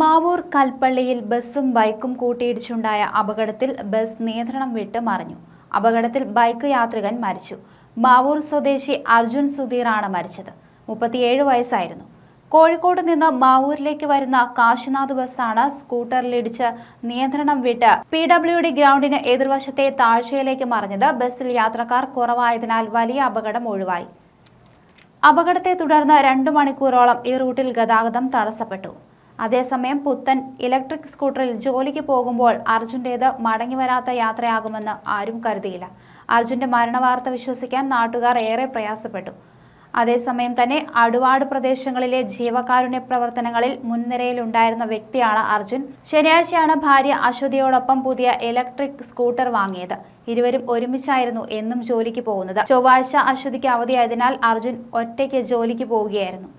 മാവൂർ കൽപ്പള്ളിയിൽ ബസ്സും ബൈക്കും കൂട്ടിയിടിച്ചുണ്ടായ അപകടത്തിൽ ബസ് നിയന്ത്രണം വിട്ട് മറിഞ്ഞു അപകടത്തിൽ ബൈക്ക് യാത്രികൻ മരിച്ചു മാവൂർ സ്വദേശി അർജുൻ സുധീറാണ് മരിച്ചത് മുപ്പത്തിയേഴ് വയസ്സായിരുന്നു കോഴിക്കോട് നിന്ന് മാവൂരിലേക്ക് വരുന്ന കാശിനാഥ് ബസ്സാണ് സ്കൂട്ടറിലിടിച്ച് നിയന്ത്രണം വിട്ട് പി ഡബ്ല്യു ഡി ഗ്രൗണ്ടിന് എതിർവശത്തെ താഴ്ചയിലേക്ക് മറിഞ്ഞത് ബസ്സിൽ യാത്രക്കാർ കുറവായതിനാൽ വലിയ അപകടം ഒഴിവായി അപകടത്തെ തുടർന്ന് രണ്ടു മണിക്കൂറോളം ഈ റൂട്ടിൽ ഗതാഗതം തടസ്സപ്പെട്ടു അതേസമയം പുത്തൻ ഇലക്ട്രിക് സ്കൂട്ടറിൽ ജോലിക്ക് പോകുമ്പോൾ അർജുൻ്റേത് വരാത്ത യാത്രയാകുമെന്ന് ആരും കരുതിയില്ല അർജുൻ്റെ മരണവാർത്ത വിശ്വസിക്കാൻ നാട്ടുകാർ ഏറെ പ്രയാസപ്പെട്ടു അതേസമയം തന്നെ അടുവാട് പ്രദേശങ്ങളിലെ ജീവകാരുണ്യ പ്രവർത്തനങ്ങളിൽ മുൻനിരയിലുണ്ടായിരുന്ന വ്യക്തിയാണ് അർജുൻ ശനിയാഴ്ചയാണ് ഭാര്യ അശ്വതിയോടൊപ്പം പുതിയ ഇലക്ട്രിക് സ്കൂട്ടർ വാങ്ങിയത് ഇരുവരും ഒരുമിച്ചായിരുന്നു എന്നും ജോലിക്ക് പോകുന്നത് ചൊവ്വാഴ്ച അശ്വതിക്ക് അവധിയായതിനാൽ അർജുൻ ഒറ്റയ്ക്ക് ജോലിക്ക് പോവുകയായിരുന്നു